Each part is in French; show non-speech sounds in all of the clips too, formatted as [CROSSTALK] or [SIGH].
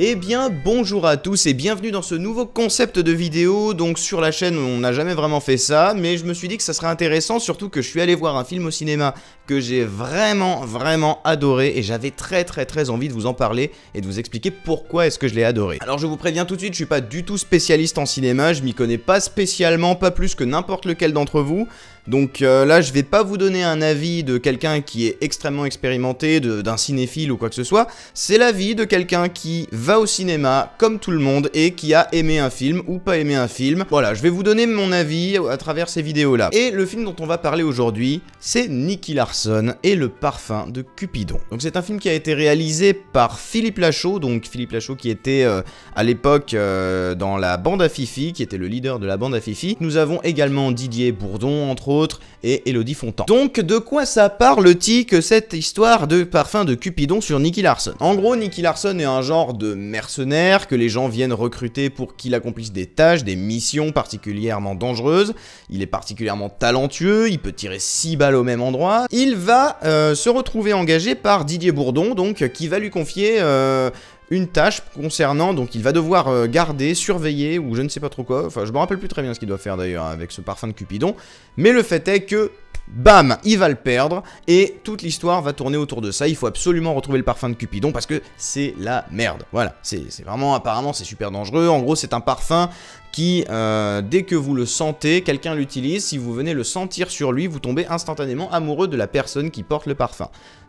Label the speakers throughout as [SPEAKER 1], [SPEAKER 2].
[SPEAKER 1] Eh bien bonjour à tous et bienvenue dans ce nouveau concept de vidéo, donc sur la chaîne on n'a jamais vraiment fait ça, mais je me suis dit que ça serait intéressant, surtout que je suis allé voir un film au cinéma que j'ai vraiment vraiment adoré et j'avais très très très envie de vous en parler et de vous expliquer pourquoi est-ce que je l'ai adoré. Alors je vous préviens tout de suite, je suis pas du tout spécialiste en cinéma, je m'y connais pas spécialement, pas plus que n'importe lequel d'entre vous, donc euh, là, je vais pas vous donner un avis de quelqu'un qui est extrêmement expérimenté, d'un cinéphile ou quoi que ce soit. C'est l'avis de quelqu'un qui va au cinéma comme tout le monde et qui a aimé un film ou pas aimé un film. Voilà, je vais vous donner mon avis à travers ces vidéos-là. Et le film dont on va parler aujourd'hui, c'est Nicky Larson et le parfum de Cupidon. Donc c'est un film qui a été réalisé par Philippe Lachaud, donc Philippe Lachaud qui était euh, à l'époque euh, dans la bande à Fifi, qui était le leader de la bande à Fifi. Nous avons également Didier Bourdon, entre autres et Elodie Fontan. Donc de quoi ça parle-t-il que cette histoire de parfum de Cupidon sur Nicky Larson En gros, Nicky Larson est un genre de mercenaire que les gens viennent recruter pour qu'il accomplisse des tâches, des missions particulièrement dangereuses. Il est particulièrement talentueux, il peut tirer six balles au même endroit. Il va euh, se retrouver engagé par Didier Bourdon, donc qui va lui confier euh, une tâche concernant, donc il va devoir euh, garder, surveiller ou je ne sais pas trop quoi, enfin je me rappelle plus très bien ce qu'il doit faire d'ailleurs hein, avec ce parfum de Cupidon, mais le fait est que Bam, il va le perdre et toute l'histoire va tourner autour de ça. Il faut absolument retrouver le parfum de Cupidon parce que c'est la merde. Voilà, c'est vraiment apparemment c'est super dangereux. En gros, c'est un parfum qui, euh, dès que vous le sentez, quelqu'un l'utilise. Si vous venez le sentir sur lui, vous tombez instantanément amoureux de la personne qui porte le parfum.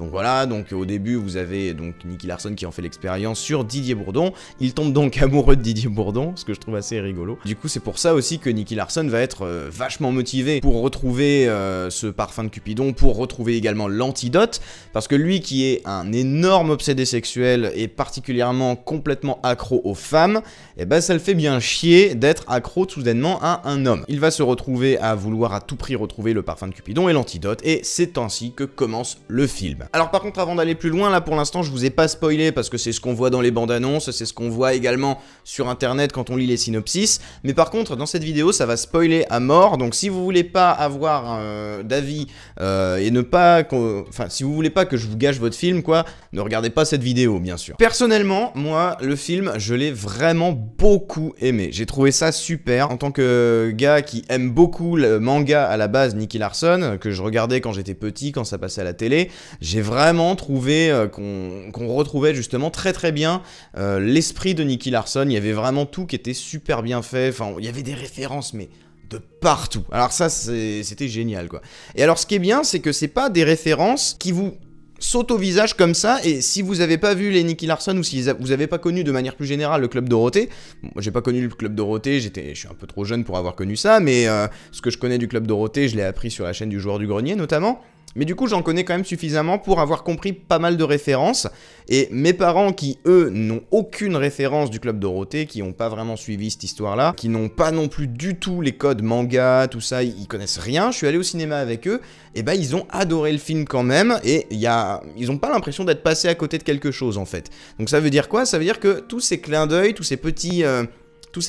[SPEAKER 1] Donc voilà, donc au début vous avez donc Nicky Larson qui en fait l'expérience sur Didier Bourdon. Il tombe donc [LAUGHS] amoureux de Didier Bourdon, ce que je trouve assez rigolo. Du coup c'est pour ça aussi que Nicky Larson va être euh, vachement motivé pour retrouver euh, ce parfum de Cupidon, pour retrouver également l'antidote, parce que lui qui est un énorme obsédé sexuel et particulièrement complètement accro aux femmes, et eh ben, ça le fait bien chier d'être accro soudainement à un homme. Il va se retrouver à vouloir à tout prix retrouver le parfum de Cupidon et l'antidote, et c'est ainsi que commence le film. Alors par contre, avant d'aller plus loin, là pour l'instant, je vous ai pas spoilé parce que c'est ce qu'on voit dans les bandes annonces, c'est ce qu'on voit également sur internet quand on lit les synopsis. Mais par contre, dans cette vidéo, ça va spoiler à mort. Donc si vous voulez pas avoir euh, d'avis euh, et ne pas, enfin si vous voulez pas que je vous gâche votre film, quoi, ne regardez pas cette vidéo, bien sûr. Personnellement, moi, le film, je l'ai vraiment beaucoup aimé. J'ai trouvé ça super en tant que gars qui aime beaucoup le manga à la base, Nicky Larson, que je regardais quand j'étais petit, quand ça passait à la télé. J'ai vraiment trouvé euh, qu'on retrouvait justement très très bien euh, l'esprit de Nicky Larson. Il y avait vraiment tout qui était super bien fait. Enfin, il y avait des références, mais de partout. Alors ça, c'était génial, quoi. Et alors, ce qui est bien, c'est que c'est pas des références qui vous sautent au visage comme ça. Et si vous avez pas vu les Nicky Larson ou si vous avez pas connu de manière plus générale le Club Dorothée, moi j'ai pas connu le Club Dorothée, j'étais, je suis un peu trop jeune pour avoir connu ça, mais euh, ce que je connais du Club Dorothée, je l'ai appris sur la chaîne du Joueur du Grenier notamment. Mais du coup, j'en connais quand même suffisamment pour avoir compris pas mal de références. Et mes parents, qui eux n'ont aucune référence du Club Dorothée, qui n'ont pas vraiment suivi cette histoire-là, qui n'ont pas non plus du tout les codes manga, tout ça, ils connaissent rien. Je suis allé au cinéma avec eux, et eh ben, ils ont adoré le film quand même. Et y a... ils n'ont pas l'impression d'être passés à côté de quelque chose en fait. Donc ça veut dire quoi Ça veut dire que tous ces clins d'œil, tous ces petits. Euh, toutes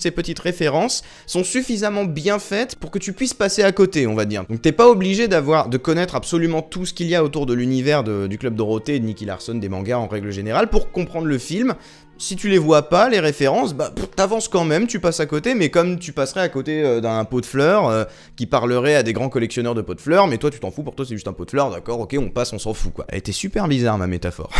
[SPEAKER 1] ces petites références sont suffisamment bien faites pour que tu puisses passer à côté, on va dire. Donc t'es pas obligé d'avoir, de connaître absolument tout ce qu'il y a autour de l'univers du Club Dorothée de Nicky Larson des mangas en règle générale pour comprendre le film, si tu les vois pas, les références, bah, t'avances quand même, tu passes à côté, mais comme tu passerais à côté euh, d'un pot de fleurs euh, qui parlerait à des grands collectionneurs de pots de fleurs, mais toi tu t'en fous, pour toi c'est juste un pot de fleurs, d'accord, ok, on passe, on s'en fout, quoi. Elle était super bizarre ma métaphore.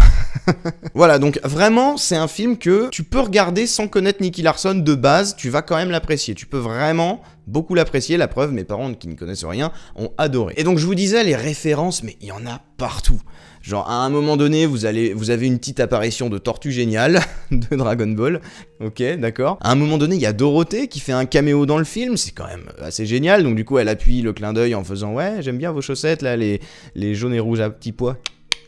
[SPEAKER 1] [LAUGHS] voilà, donc vraiment, c'est un film que tu peux regarder sans connaître Nicky Larson de base, tu vas quand même l'apprécier. Tu peux vraiment beaucoup l'apprécier, la preuve, mes parents qui ne connaissent rien ont adoré. Et donc je vous disais, les références, mais il y en a partout. Genre à un moment donné, vous, allez, vous avez une petite apparition de Tortue Géniale [LAUGHS] de Dragon Ball. Ok, d'accord. À un moment donné, il y a Dorothée qui fait un caméo dans le film. C'est quand même assez génial. Donc du coup, elle appuie le clin d'œil en faisant ouais, j'aime bien vos chaussettes là, les, les jaunes et rouges à petits pois.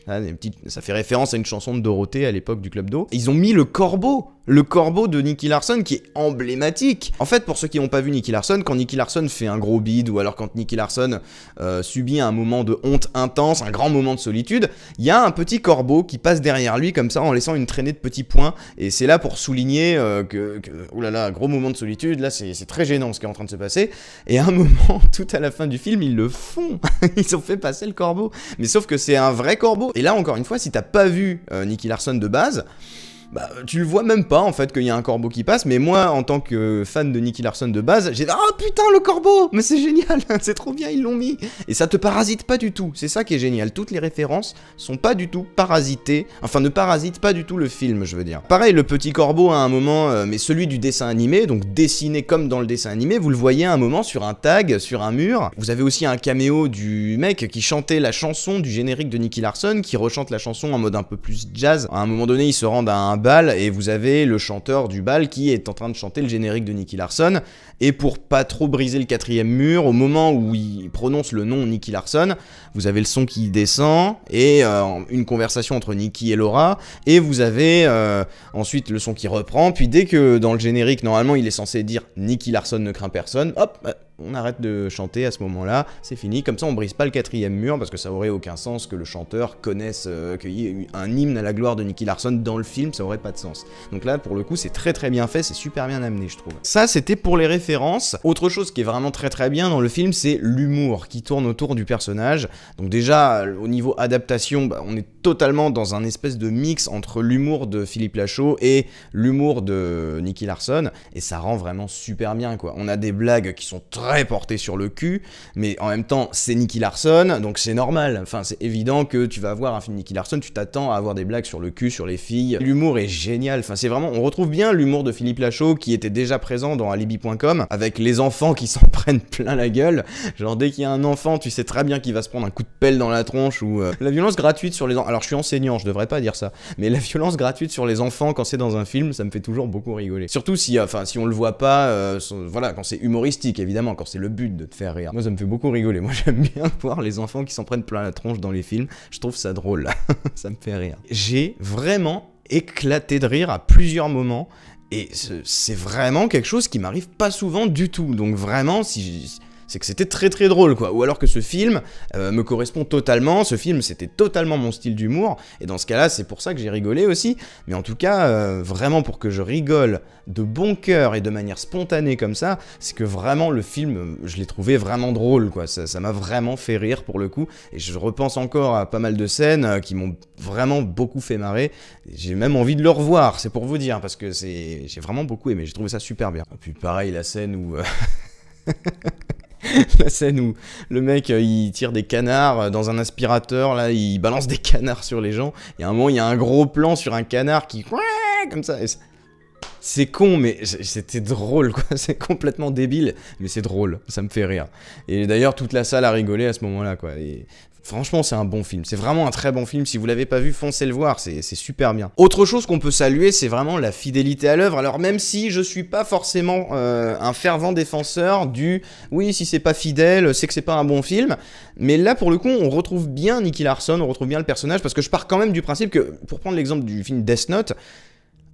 [SPEAKER 1] Ah, ça fait référence à une chanson de Dorothée à l'époque du Club d'eau. Ils ont mis le corbeau le corbeau de Nicky Larson qui est emblématique. En fait, pour ceux qui n'ont pas vu Nicky Larson, quand Nicky Larson fait un gros bid ou alors quand Nicky Larson euh, subit un moment de honte intense, un grand moment de solitude, il y a un petit corbeau qui passe derrière lui comme ça en laissant une traînée de petits points. Et c'est là pour souligner euh, que... que, oh là là, gros moment de solitude, là c'est très gênant ce qui est en train de se passer. Et à un [LAUGHS] moment, tout à la fin du film, ils le font. [LAUGHS] ils ont fait passer le corbeau. Mais sauf que c'est un vrai corbeau. Et là, encore une fois, si t'as pas vu euh, Nicky Larson de base, bah, tu vois même pas en fait qu'il y a un corbeau qui passe, mais moi en tant que fan de Nicky Larson de base, j'ai ah oh, putain le corbeau, mais c'est génial, [LAUGHS] c'est trop bien, ils l'ont mis. Et ça te parasite pas du tout, c'est ça qui est génial. Toutes les références sont pas du tout parasitées, enfin ne parasite pas du tout le film, je veux dire. Pareil, le petit corbeau à un moment, euh, mais celui du dessin animé, donc dessiné comme dans le dessin animé, vous le voyez à un moment sur un tag, sur un mur. Vous avez aussi un caméo du mec qui chantait la chanson du générique de Nicky Larson, qui rechante la chanson en mode un peu plus jazz. À un moment donné, il se rendent à un et vous avez le chanteur du bal qui est en train de chanter le générique de Nicky Larson. Et pour pas trop briser le quatrième mur, au moment où il prononce le nom Nicky Larson, vous avez le son qui descend et euh, une conversation entre Nicky et Laura. Et vous avez euh, ensuite le son qui reprend. Puis dès que dans le générique, normalement, il est censé dire Nicky Larson ne craint personne, hop, euh, on arrête de chanter à ce moment-là, c'est fini, comme ça on brise pas le quatrième mur, parce que ça aurait aucun sens que le chanteur connaisse, qu'il y ait un hymne à la gloire de Nicky Larson dans le film, ça aurait pas de sens. Donc là, pour le coup, c'est très très bien fait, c'est super bien amené, je trouve. Ça, c'était pour les références. Autre chose qui est vraiment très très bien dans le film, c'est l'humour qui tourne autour du personnage. Donc déjà, euh, au niveau adaptation, bah, on est totalement dans un espèce de mix entre l'humour de Philippe Lachaud et l'humour de Nicky Larson, et ça rend vraiment super bien, quoi. On a des blagues qui sont très très porté sur le cul, mais en même temps, c'est Nicky Larson, donc c'est normal. Enfin, c'est évident que tu vas voir un film Nicky Larson, tu t'attends à avoir des blagues sur le cul, sur les filles. L'humour est génial. Enfin, c'est vraiment, on retrouve bien l'humour de Philippe Lachaud qui était déjà présent dans Alibi.com avec les enfants qui [LAUGHS] s'en prennent plein la gueule. Genre, dès qu'il y a un enfant, tu sais très bien qu'il va se prendre un coup de pelle dans la tronche ou euh, la violence gratuite sur les enfants. Alors, je suis enseignant, je devrais pas dire ça, mais la violence gratuite sur les enfants quand c'est dans un film, ça me fait toujours beaucoup rigoler. Surtout si, euh, enfin, si on le voit pas, euh, voilà, quand c'est humoristique, évidemment, c'est le but de te faire rire. Moi, ça me fait beaucoup rigoler. Moi, [LAUGHS] j'aime bien voir les enfants qui s'en prennent plein la tronche dans les films. Je trouve ça drôle. [LAUGHS] ça me fait rire. J'ai vraiment éclaté de rire à plusieurs moments. Et c'est vraiment quelque chose qui m'arrive pas souvent du tout. Donc vraiment, si c'est que c'était très très drôle, quoi. Ou alors que ce film euh, me correspond totalement, ce film c'était totalement mon style d'humour, et dans ce cas-là, c'est pour ça que j'ai rigolé aussi. Mais en tout cas, euh, vraiment pour que je rigole de bon cœur et de manière spontanée comme ça, c'est que vraiment le film, je l'ai trouvé vraiment drôle, quoi. Ça m'a vraiment fait rire pour le coup, et je repense encore à pas mal de scènes euh, qui m'ont vraiment beaucoup fait marrer. J'ai même envie de le revoir, c'est pour vous dire, parce que j'ai vraiment beaucoup aimé, j'ai trouvé ça super bien. Et puis pareil, la scène où... [LAUGHS] [LAUGHS] la scène où le mec euh, il tire des canards euh, dans un aspirateur, là il balance des canards sur les gens. Et à un moment il y a un gros plan sur un canard qui comme ça. C'est con, mais c'était drôle, quoi. [LAUGHS] C'est complètement débile, mais c'est drôle. Ça me fait rire. Et d'ailleurs, toute la salle a rigolé à ce moment-là, quoi. Et Franchement, c'est un bon film. C'est vraiment un très bon film. Si vous l'avez pas vu, foncez le voir. C'est super bien. Autre chose qu'on peut saluer, c'est vraiment la fidélité à l'œuvre. Alors même si je suis pas forcément euh, un fervent défenseur du oui, si c'est pas fidèle, c'est que c'est pas un bon film. Mais là, pour le coup, on retrouve bien Nicky Larson, on retrouve bien le personnage parce que je pars quand même du principe que, pour prendre l'exemple du film Death Note,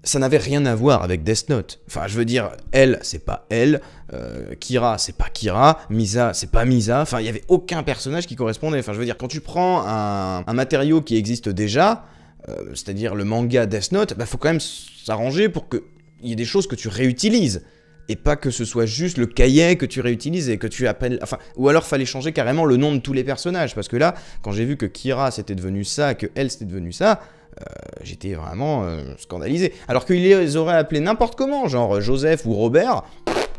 [SPEAKER 1] ça n'avait rien à voir avec Death Note. Enfin, je veux dire, elle, c'est pas elle, euh, Kira, c'est pas Kira, Misa, c'est pas Misa. Enfin, il y avait aucun personnage qui correspondait. Enfin, je veux dire, quand tu prends un, matériau qui existe déjà, euh, c'est-à-dire le manga Death Note, bah faut quand même s'arranger pour qu'il y ait des choses que tu réutilises. Et pas que ce soit juste le cahier que tu réutilises et que tu appelles. Enfin, ou alors fallait changer carrément le nom de tous les personnages. Parce que là, quand j'ai vu que Kira c'était devenu ça, que elle c'était devenu ça, euh, j'étais vraiment euh, scandalisé. Alors qu'ils les auraient appelés n'importe comment, genre Joseph ou Robert,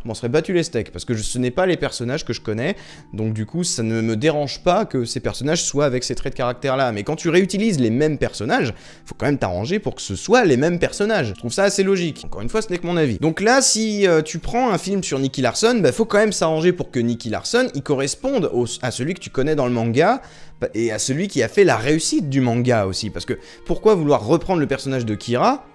[SPEAKER 1] m'en serais battu les steaks, parce que ce n'est pas les personnages que je connais, donc du coup ça ne me dérange pas que ces personnages soient avec ces traits de caractère là, mais quand tu réutilises les mêmes personnages, faut quand même t'arranger pour que ce soit les mêmes personnages, je trouve ça assez logique, encore une fois ce n'est que mon avis. Donc là si euh, tu prends un film sur Nicky Larson, il bah, faut quand même s'arranger pour que Nicky Larson il corresponde à celui que tu connais dans le manga, bah, et à celui qui a fait la réussite du manga aussi, parce que pourquoi vouloir reprendre le personnage de Kira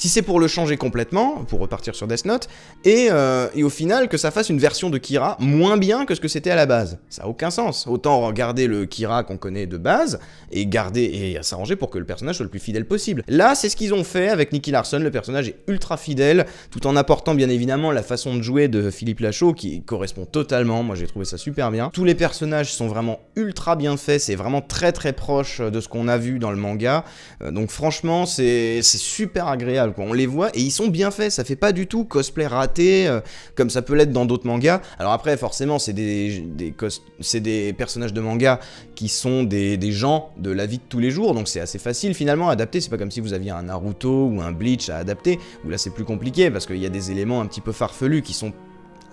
[SPEAKER 1] si c'est pour le changer complètement, pour repartir sur Death Note, euh, et, au final que ça fasse une version de Kira moins bien que ce que c'était à la base. Ça n'a aucun sens. Autant regarder le Kira qu'on connaît de base, et garder et s'arranger pour que le personnage soit le plus fidèle possible. Là, c'est ce qu'ils ont fait avec Nicky Larson, le personnage est ultra fidèle, tout en apportant bien évidemment la façon de jouer de Philippe Lachaud, qui correspond totalement, moi j'ai trouvé ça super bien. Tous les personnages sont vraiment ultra bien faits, c'est vraiment très très proche de ce qu'on a vu dans le manga, euh, donc franchement c'est super agréable on les voit et ils sont bien faits. Ça fait pas du tout cosplay raté euh, comme ça peut l'être dans d'autres mangas. Alors après, forcément, c'est des, des personnages de manga qui sont des, gens de la vie de tous les jours. Donc c'est assez facile finalement à adapter. C'est pas comme si vous aviez un Naruto ou un Bleach à adapter. Où là, c'est plus compliqué parce qu'il y a des éléments un petit peu farfelus qui sont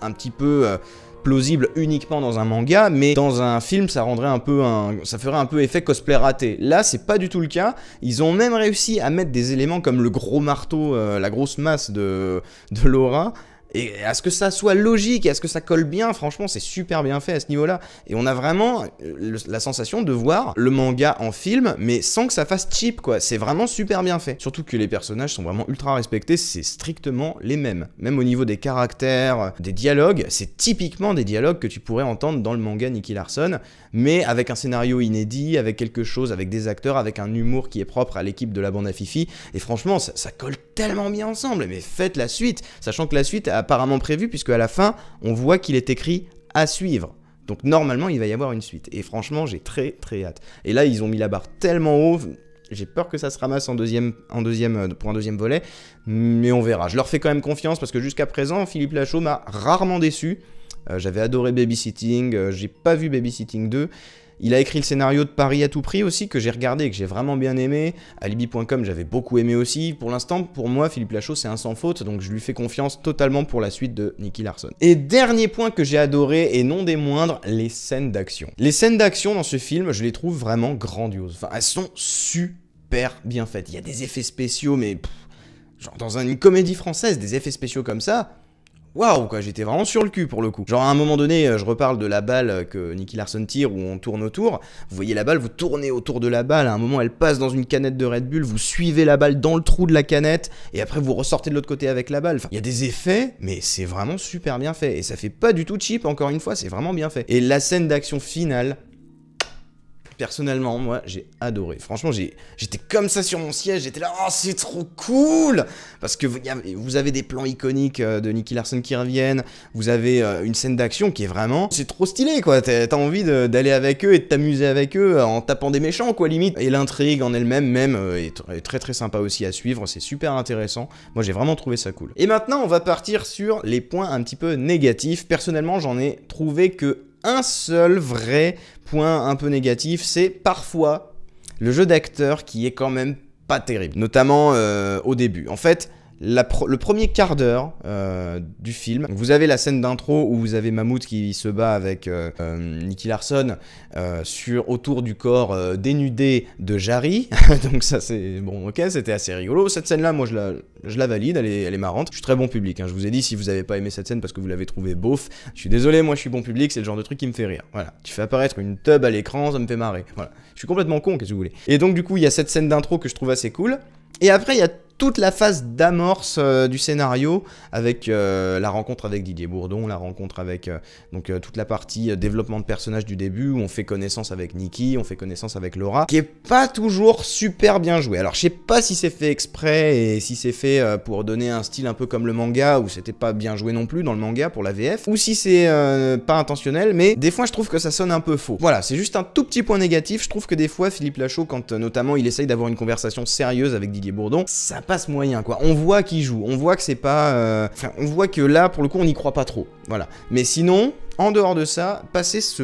[SPEAKER 1] un petit peu... Euh, plausible uniquement dans un manga, mais dans un film, ça rendrait un peu un, ça ferait un peu effet cosplay raté. Là, c'est pas du tout le cas. Ils ont même réussi à mettre des éléments comme le gros marteau, euh, la grosse masse de, de Laura, et à ce que ça soit logique et à ce que ça colle bien, franchement, c'est super bien fait à ce niveau-là. Et on a vraiment euh, la sensation de voir le manga en film, mais sans que ça fasse cheap, quoi. C'est vraiment super bien fait. Surtout que les personnages sont vraiment ultra respectés, c'est strictement les mêmes. Même au niveau des caractères, euh, des dialogues, c'est typiquement des dialogues que tu pourrais entendre dans le manga Nicky Larson, mais avec un scénario inédit, avec quelque chose, avec des acteurs, avec un humour qui est propre à l'équipe de la bande à Fifi. Et franchement, ça, ça colle tellement bien ensemble, mais faites la suite, sachant que la suite est apparemment prévue, puisque à la fin, on voit qu'il est écrit à suivre. Donc normalement, il va y avoir une suite. Et franchement, j'ai très très hâte. Et là, ils ont mis la barre tellement haut, j'ai peur que ça se ramasse en deuxième, en deuxième, euh, pour un deuxième volet, mais on verra. Je leur fais quand même confiance parce que jusqu'à présent, Philippe Lachaud m'a rarement déçu. Euh, j'avais adoré Babysitting, euh, j'ai pas vu Babysitting 2. Il a écrit le scénario de Paris à tout prix aussi, que j'ai regardé et que j'ai vraiment bien aimé. Alibi.com, j'avais beaucoup aimé aussi. Pour l'instant, pour moi, Philippe Lachaud, c'est un sans faute, donc je lui fais confiance totalement pour la suite de Nicky Larson. Et dernier point que j'ai adoré, et non des moindres, les scènes d'action. Les scènes d'action dans ce film, je les trouve vraiment grandioses. Enfin, elles sont super bien faites. Il y a des effets spéciaux, mais... genre dans une comédie française, des effets spéciaux comme ça, waouh quoi, j'étais vraiment sur le cul pour le coup. Genre à un moment donné, euh, je reparle de la balle que Nicky Larson tire où on tourne autour. Vous voyez la balle, vous tournez autour de la balle, à un moment elle passe dans une canette de Red Bull, vous suivez la balle dans le trou de la canette et après vous ressortez de l'autre côté avec la balle. Enfin, il y a des effets, mais c'est vraiment super bien fait et ça fait pas du tout cheap encore une fois, c'est vraiment bien fait. Et la scène d'action finale personnellement, moi, j'ai adoré. Franchement, j'étais comme ça sur mon siège, j'étais là, oh, c'est trop cool Parce que vous, vous, avez des plans iconiques euh, de Nicky Larson qui reviennent, vous avez euh, une scène d'action qui est vraiment... C'est trop stylé, quoi T'as envie d'aller avec eux et de t'amuser avec eux euh, en tapant des méchants, quoi, limite. Et l'intrigue en elle-même, même, est très très sympa aussi à suivre, c'est super intéressant. Moi, j'ai vraiment trouvé ça cool. Et maintenant, on va partir sur les points un petit peu négatifs. Personnellement, j'en ai trouvé que un seul vrai point un peu négatif, c'est parfois le jeu d'acteur qui est quand même pas terrible, notamment euh, au début. En fait, le premier quart d'heure euh, du film. Vous avez la scène d'intro où vous avez Mammouth qui se bat avec euh, euh, Nicky Larson sur, autour du corps dénudé de Jarry. [LAUGHS] Donc ça c'est bon, ok, c'était assez rigolo. Cette scène-là, moi je la, valide, elle est, elle est, marrante. Je suis très bon public. Hein. Je vous ai dit si vous avez pas aimé cette scène parce que vous l'avez trouvé beauf, je suis désolé, moi je suis bon public, c'est le genre de truc qui me fait rire. Voilà, tu fais apparaître une tub à l'écran, ça me fait marrer. Voilà, je suis complètement con, qu'est-ce que vous voulez. Et donc du coup, il y a cette scène d'intro que je trouve assez cool. Et après, il y a toute la phase d'amorce euh, du scénario avec euh, la rencontre avec Didier Bourdon, la rencontre avec euh, donc toute la partie développement de personnages du début où on fait connaissance avec Nikki, on fait connaissance avec Laura, qui est pas toujours super bien joué. Alors je sais pas si c'est fait exprès et si c'est fait pour donner un style un peu comme le manga où c'était pas bien joué non plus dans le manga pour la VF ou si c'est pas intentionnel, mais des fois je trouve que ça sonne un peu faux. Voilà, c'est juste un tout petit point négatif. Je trouve que des fois Philippe Lachaud, quand notamment il essaye d'avoir une conversation sérieuse avec Didier Bourdon, ça ce moyen, quoi. On voit qu'il joue, on voit que c'est pas... Euh, enfin, on voit que là, pour le coup, on n'y croit pas trop. Voilà. Mais sinon, en dehors de ça, passer ce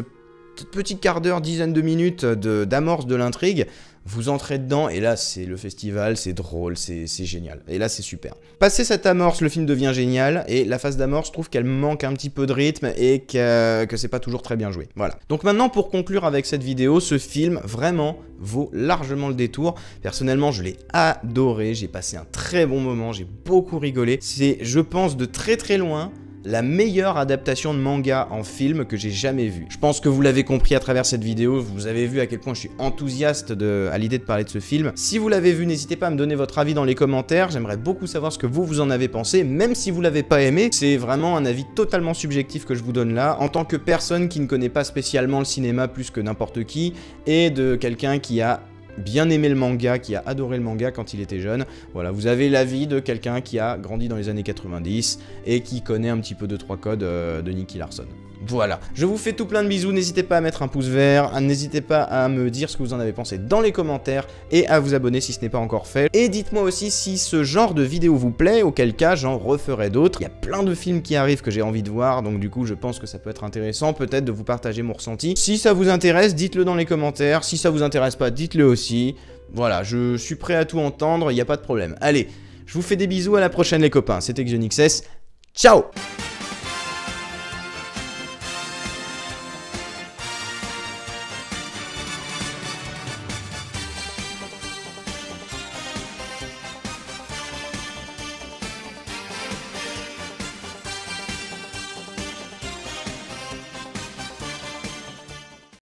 [SPEAKER 1] petit quart d'heure, dizaine de minutes d'amorce de l'intrigue, vous entrez dedans et là c'est le festival, c'est drôle, c'est génial. Et là c'est super. passer cette amorce, le film devient génial et la phase d'amorce, trouve qu'elle manque un petit peu de rythme et que c'est pas toujours très bien joué. Voilà. Donc maintenant pour conclure avec cette vidéo, ce film vraiment vaut largement le détour. Personnellement je l'ai adoré, j'ai passé un très bon moment, j'ai beaucoup rigolé. C'est je pense de très très loin la meilleure adaptation de manga en film que j'ai jamais vue. Je pense que vous l'avez compris à travers cette vidéo, vous avez vu à quel point je suis enthousiaste à l'idée de parler de ce film. Si vous l'avez vu, n'hésitez pas à me donner votre avis dans les commentaires, j'aimerais beaucoup savoir ce que vous, vous en avez pensé, même si vous l'avez pas aimé, c'est vraiment un avis totalement subjectif que je vous donne là, en tant que personne qui ne connaît pas spécialement le cinéma plus que n'importe qui, et de quelqu'un qui a bien aimé le manga, qui a adoré le manga quand il était jeune. Voilà, vous avez l'avis de quelqu'un qui a grandi dans les années 90 et qui connaît un petit peu de 3 codes euh, de Nicky Larson. Voilà, je vous fais tout plein de bisous, n'hésitez pas à mettre un pouce vert, n'hésitez pas à me dire ce que vous en avez pensé dans les commentaires et à vous abonner si ce n'est pas encore fait. Et dites-moi aussi si ce genre de vidéo vous plaît, auquel cas j'en referai d'autres. Il y a plein de films qui arrivent que j'ai envie de voir, donc du coup je pense que ça peut être intéressant peut-être de vous partager mon ressenti. Si ça vous intéresse, dites-le dans les commentaires, si ça vous intéresse pas, dites-le aussi. Voilà, je suis prêt à tout entendre, il n'y a pas de problème. Allez, je vous fais des bisous, à la prochaine les copains, c'était XS. ciao